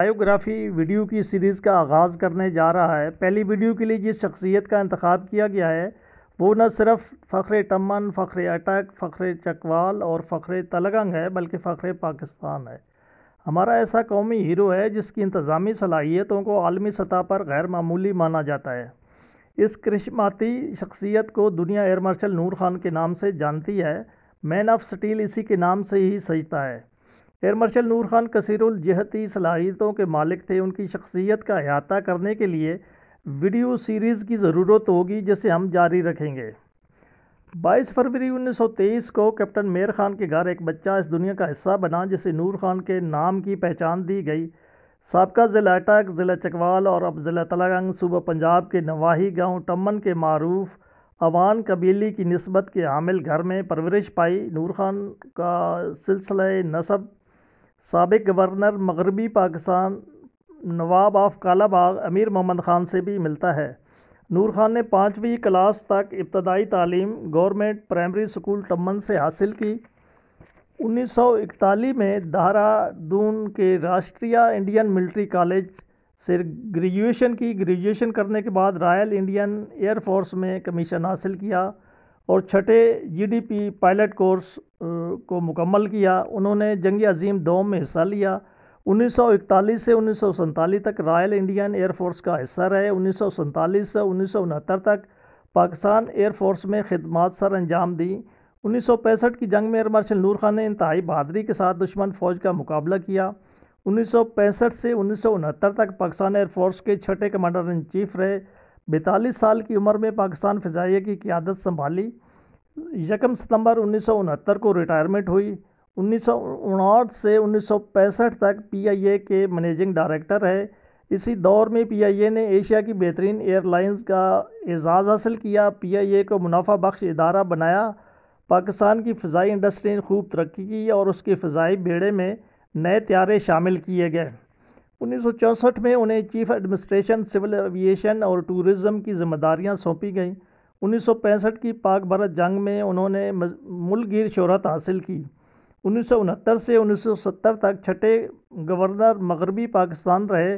biography video की series का आगाज़ करने जा रहा है पहली वीडियो के लिए जिस शख्सियत का इंतखब किया गया है वो न सिर्फ फ़ख्र टमन फ़ख्र अटक फ़ख्र चकवाल और फ़ख्र तलगंग है बल्कि फ़ख्र पाकिस्तान है हमारा ऐसा कौमी हीरो है जिसकी इंतज़ामी सलाहियतों को आलमी सतह पर गैर मामूली माना जाता है इस करिश्माती शख्सियत को दुनिया एयर मार्शल नूर खान के नाम से जानती है मैन ऑफ स्टील इसी के नाम से ही सजता है एयर मार्शल नूर खान कसीरुल जहती सलाहियतों के मालिक थे उनकी शख्सियत का अहाता करने के लिए वीडियो सीरीज़ की ज़रूरत होगी जिसे हम जारी रखेंगे 22 फरवरी 1923 को कैप्टन मेयर खान के घर एक बच्चा इस दुनिया का हिस्सा बना जिसे नूर खान के नाम की पहचान दी गई सबका ज़िला अटक ज़िला चकवाल और अब ज़िला तलागंग सूबा पंजाब के नवाही गांव टमन के मरूफ अवान कबीली की नस्बत के हामिल घर में परवरिश पाई नूर खान का सिलसिला नसब सबक गवर्नर मगरबी पाकिस्तान नवाब आफ कालाबाग अमीर मोहम्मद ख़ान से भी मिलता है नूर खान ने पाँचवीं क्लास तक इब्तदाई तालीम गवर्नमेंट प्राइमरी स्कूल टम्बन से हासिल की 1941 में दहरादून के राष्ट्रीय इंडियन मिलिट्री कॉलेज से ग्रेजुएशन की ग्रेजुएशन करने के बाद रॉयल इंडियन एयरफोर्स में कमीशन हासिल किया और छठे जीडीपी पायलट कोर्स को मुकम्मल किया उन्होंने जंग अजीम दोम में हिस्सा लिया 1941 से उन्नीस तक रॉयल इंडियन एयरफोर्स का हिस्सा रहे उन्नीस से उन्नीस तक पाकिस्तान एयरफोर्स में खदमात सर अंजाम दी उन्नीस की जंग में एयर मार्शल नूर खान ने इंतहाई बहादरी के साथ दुश्मन फौज का मुकाबला किया उन्नीस से उन्नीस तक पाकिस्तान एयरफोर्स के छठे कमांडर इन चीफ रहे बैतालीस साल की उम्र में पाकिस्तान फ़जाइया की क्यादत संभाली यकम सितंबर उन्नीस को रिटायरमेंट हुई उन्नीस से उन्नीस तक पीआईए के मैनेजिंग डायरेक्टर है इसी दौर में पीआईए ने एशिया की बेहतरीन एयरलाइंस का एजाज़ हासिल किया पीआईए को मुनाफा बख्श इदारा बनाया पाकिस्तान की फ़जाई इंडस्ट्री ने खूब तरक्की की और उसके फ़जाई बेड़े में नए त्यारे शामिल किए गए 1964 में उन्हें चीफ एडमिनिस्ट्रेशन सिविल एविएशन और टूरिज़म की जिम्मेदारियां सौंपी गईं 1965 की पाक भारत जंग में उन्होंने मुलगिर शहरत हासिल की उन्नीस से 1970 तक छठे गवर्नर मगरबी पाकिस्तान रहे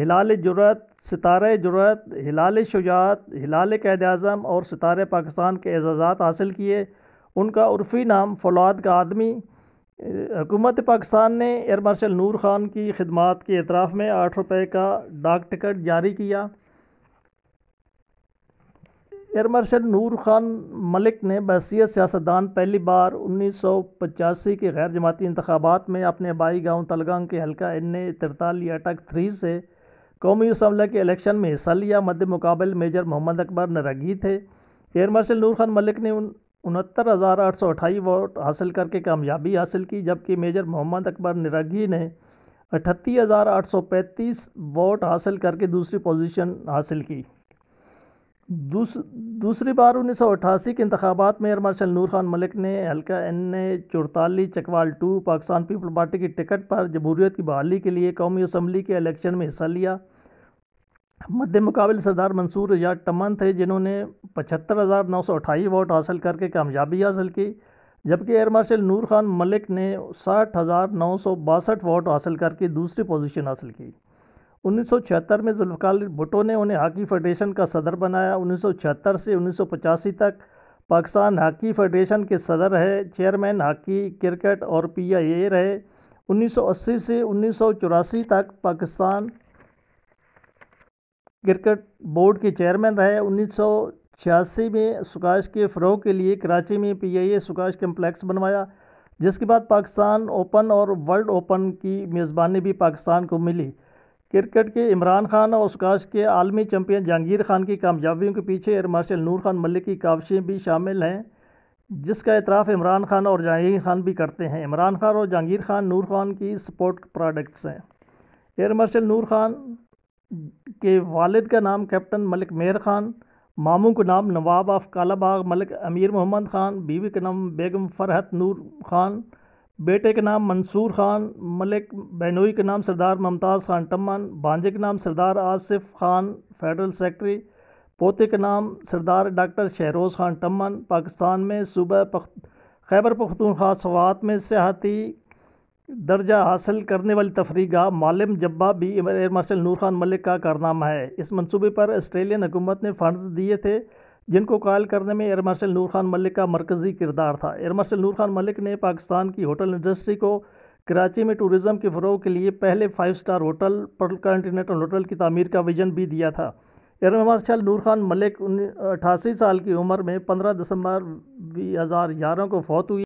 हिलाल जुरत सितारे जुरत हिलाल शुजात हिलाल कैद अजम और सितारे पाकिस्तान के एजाज़ात हासिल किए उनका उर्फ़ी नाम फौलाद का आदमी हुकूमत पाकिस्तान ने एयर मार्शल नूर ख़ान की खदमात के अतराफ़ में आठ रुपये का डाक टिकट जारी किया एयर मार्शल नूर ख़ान मलिक ने बसीत सियासतदान पहली बार उन्नीस सौ पचासी के गैर जमाती इंतबात में अपने बाई गांव तलगंग के हल्का एन ए तिरताली टक थ्री से कौमी असम्बल के इलेक्शन में हिस्सा लिया मद्द मुकाबल मेजर मोहम्मद अकबर नरगी थे एयर मार्शल नूर खान मलिक ने उन उनहत्तर हज़ार आठ सौ अठाई वोट हासिल करके कामयाबी हासिल की जबकि मेजर मोहम्मद अकबर निरगी ने अठत्ती हज़ार आठ सौ पैंतीस वोट हासिल करके दूसरी पोजीशन हासिल की दूस, दूसरी बार उन्नीस सौ अट्ठासी के इंतबात में एयर मार्शल नूर खान मलिक ने हल्का एन ए चौतालीस चकवाल टू पाकिस्तान पीपल पार्टी की टिकट पर जमहूरीत की बहाली के लिए कौमी असम्बली के इलेक्शन में हिस्सा लिया मद्दे मुकाबल सरदार मंसूर रजाद टमन थे जिन्होंने पचहत्तर हज़ार नौ सौ अट्ठाईस वोट हासिल करके कामयाबी हासिल की जबकि एयर मार्शल नूर खान मलिक ने साठ हज़ार नौ सौ बासठ वोट हासिल करके दूसरी पोजीशन हासिल की 1976 में जुल्फकार भुटो ने उन्हें हॉकी फेडरेशन का सदर बनाया 1976 से पचासी तक पाकिस्तान हॉकी फेडरेशन के सदर है चेयरमैन हॉकी क्रिकेट और ए रहे 1980 से उन्नीस तक पाकिस्तान क्रिकेट बोर्ड के चेयरमैन रहे उन्नीस छियासी में सुकाश के फ़रोग के लिए कराची में पी आई ए सुकाश कम्प्लेक्स बनवाया जिसके बाद पाकिस्तान ओपन और वर्ल्ड ओपन की मेज़बानी भी पाकिस्तान को मिली क्रिकेट के इमरान खान और सुकाश के आलमी चैम्पियन जहांगीर खान की कामयाबियों के पीछे एयर मार्शल नूर खान मलिक की काविशें भी शामिल हैं जिसका एतराफ़ इमरान खान और जहांगीर खान भी करते हैं इमरान खान और जहांगीर खान नूर खान की सपोर्ट प्रोडक्ट्स हैं एयर मार्शल नूर खान के वालिद का नाम कैप्टन मलिक मेहर खान मामू का नाम नवाब ऑफ कालाबाग मलिक अमीर मोहम्मद ख़ान बीवी का नाम बेगम फरहत नूर ख़ान बेटे का नाम मंसूर ख़ान मलिक बैनोई का नाम सरदार ममताज़ ख़ान टमन भांजे के नाम सरदार आसिफ ख़ान फेडरल सेक्रटरी पोते का नाम सरदार डॉक्टर शहरोज़ ख़ान टमन पाकिस्तान में सूबह पख खैबर पख्तूनख्वा सवात में सियाती दर्जा हासिल करने वाली तफरीगा मालम जब्बा भी एयर मार्शल नूर खान मलिक का कारनामा है इस मंसूबे पर आस्ट्रेलियन हुकूमत ने फंड्स दिए थे जिनको कायल करने में एयर मार्शल नूर खान मलिक का मरकज़ी किरदार था एयर मार्शल नूर खान मलिक ने पाकिस्तान की होटल इंडस्ट्री को कराची में टूरिज़म के फ़रोग के लिए पहले फाइव स्टार होटल पर कॉन्टीनेंटल होटल की तमीर का विजन भी दिया था एयर मार्शल नूर खान मलिक अठासी साल की उम्र में पंद्रह दिसंबर ग्यारह को फौत हुई